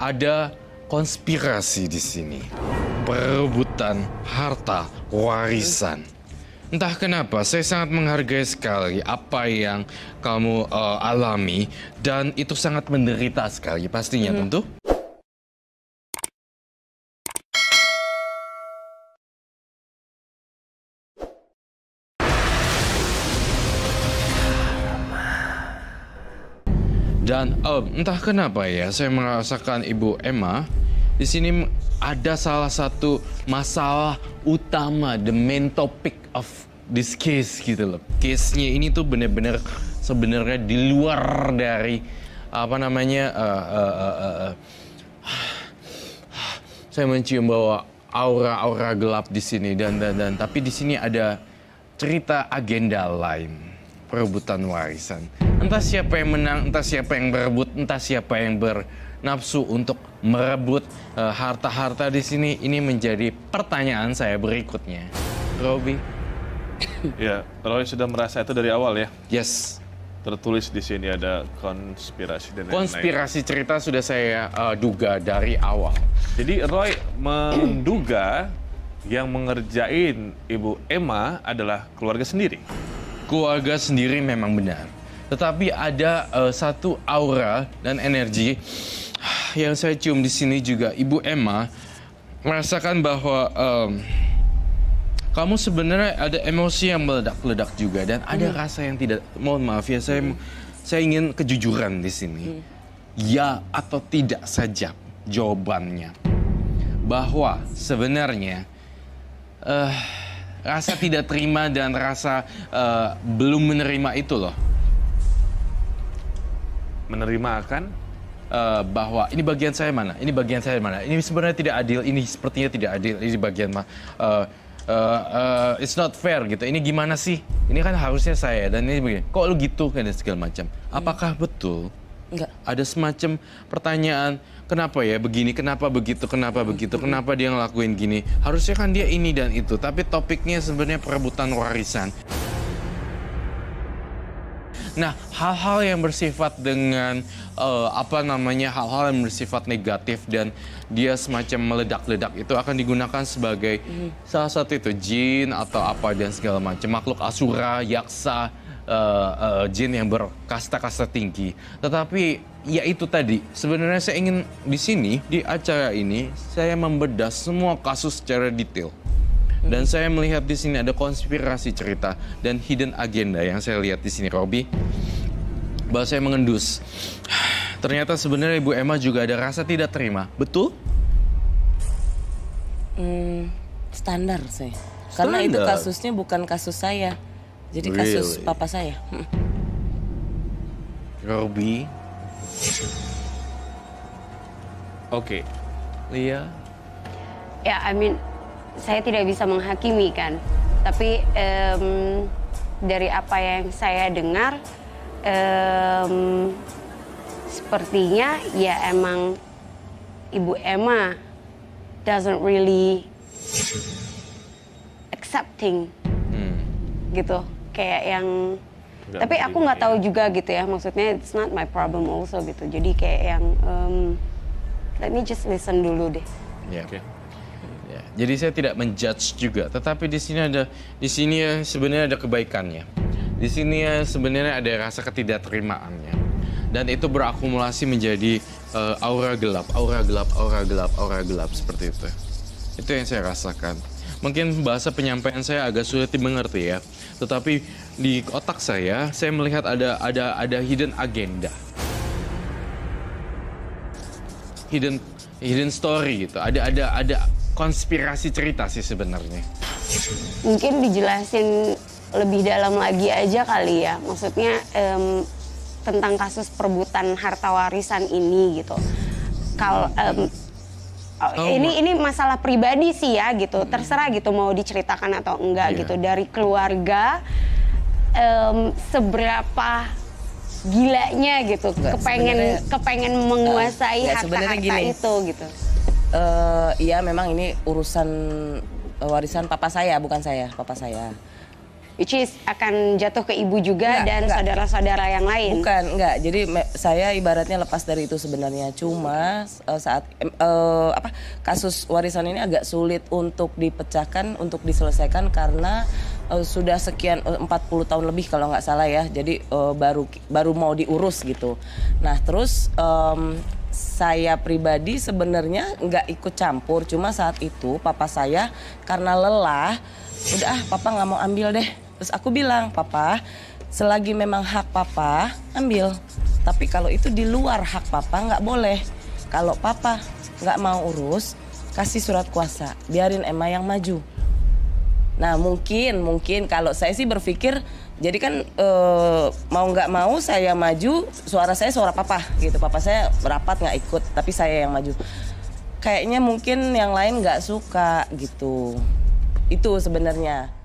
ada konspirasi di sini. Perebutan harta warisan. Entah kenapa, saya sangat menghargai sekali apa yang kamu uh, alami dan itu sangat menderita sekali pastinya -hmm. tentu. Dan um, entah kenapa ya, saya merasakan Ibu Emma di sini ada salah satu masalah utama, the main topic of this case gitu loh. Case-nya ini tuh bener-bener sebenarnya di luar dari apa namanya uh, uh, uh, uh, uh. saya mencium bahwa aura-aura gelap di sini dan dan dan tapi di sini ada cerita agenda lain perebutan warisan. Entah siapa yang menang, entah siapa yang berebut, entah siapa yang bernafsu untuk merebut eh, harta-harta uh, di sini. Ini menjadi pertanyaan saya berikutnya. Robi. Ya, Roy sudah merasa itu dari awal ya? Yes. Tertulis di sini ada konspirasi dan Konspirasi lain. cerita sudah saya uh, duga dari awal. Jadi Roy menduga yang mengerjain Ibu Emma adalah keluarga sendiri? Keluarga sendiri memang benar tetapi ada uh, satu aura dan energi yang saya cium di sini juga Ibu Emma merasakan bahwa um, kamu sebenarnya ada emosi yang meledak-ledak juga dan hmm. ada rasa yang tidak mohon maaf ya saya hmm. saya ingin kejujuran di sini hmm. ya atau tidak saja jawabannya bahwa sebenarnya uh, rasa tidak terima dan rasa uh, belum menerima itu loh menerima akan uh, bahwa ini bagian saya mana, ini bagian saya mana, ini sebenarnya tidak adil, ini sepertinya tidak adil, ini bagian mana. Uh, eh, Uh, eh, uh, it's not fair gitu. Ini gimana sih? Ini kan harusnya saya dan ini begini. Kok lu gitu kan dan segala macam. Apakah hmm. betul? Enggak. Ada semacam pertanyaan, kenapa ya begini, kenapa begitu, kenapa begitu, kenapa dia ngelakuin gini? Harusnya kan dia ini dan itu, tapi topiknya sebenarnya perebutan warisan. Nah, hal-hal yang bersifat dengan uh, apa namanya hal-hal yang bersifat negatif dan dia semacam meledak-ledak itu akan digunakan sebagai hmm. salah satu itu jin atau apa dan segala macam makhluk asura, yaksa, uh, uh, jin yang berkasta-kasta tinggi. Tetapi ya itu tadi, sebenarnya saya ingin di sini di acara ini saya membedah semua kasus secara detail. Dan saya melihat di sini ada konspirasi cerita dan hidden agenda yang saya lihat di sini, Robby. Bahwa saya mengendus. Ternyata sebenarnya Ibu Emma juga ada rasa tidak terima, betul? Hmm, standar sih. Karena itu kasusnya bukan kasus saya. Jadi kasus papa saya. Hmm. Robby. Oke. Okay. Lia. Ya, yeah, I mean saya tidak bisa menghakimi kan, tapi um, dari apa yang saya dengar, um, sepertinya ya emang Ibu Emma doesn't really accepting hmm. gitu kayak yang Gak tapi aku nggak tahu juga gitu ya maksudnya it's not my problem also gitu jadi kayak yang um, let me just listen dulu deh yeah. okay ya. Jadi saya tidak menjudge juga, tetapi di sini ada di sini sebenarnya ada kebaikannya. Di sini sebenarnya ada rasa ketidakterimaannya. Dan itu berakumulasi menjadi uh, aura gelap, aura gelap, aura gelap, aura gelap seperti itu. Itu yang saya rasakan. Mungkin bahasa penyampaian saya agak sulit dimengerti ya. Tetapi di otak saya saya melihat ada ada ada hidden agenda. Hidden hidden story gitu. Ada ada ada konspirasi cerita sih sebenarnya. Mungkin dijelasin lebih dalam lagi aja kali ya. Maksudnya um, tentang kasus perbutan harta warisan ini gitu. Kalau um, Oh, ini ini masalah pribadi sih ya gitu. Terserah gitu mau diceritakan atau enggak yeah. gitu dari keluarga um, seberapa gilanya gitu. Enggak, kepengen kepengen menguasai harta-harta itu gitu uh, ya memang ini urusan eh, warisan papa saya bukan saya papa saya which is akan jatuh ke ibu juga enggak, dan saudara-saudara yang lain. Bukan, enggak. Jadi me, saya ibaratnya lepas dari itu sebenarnya. Cuma uh, saat uh, apa kasus warisan ini agak sulit untuk dipecahkan, untuk diselesaikan karena uh, sudah sekian uh, 40 tahun lebih kalau nggak salah ya. Jadi uh, baru baru mau diurus gitu. Nah, terus um, saya pribadi sebenarnya nggak ikut campur cuma saat itu papa saya karena lelah udah ah papa nggak mau ambil deh terus aku bilang papa selagi memang hak papa ambil tapi kalau itu di luar hak papa nggak boleh kalau papa nggak mau urus kasih surat kuasa biarin Emma yang maju nah mungkin mungkin kalau saya sih berpikir jadi kan e, mau nggak mau saya maju suara saya suara papa gitu papa saya rapat nggak ikut tapi saya yang maju kayaknya mungkin yang lain nggak suka gitu itu sebenarnya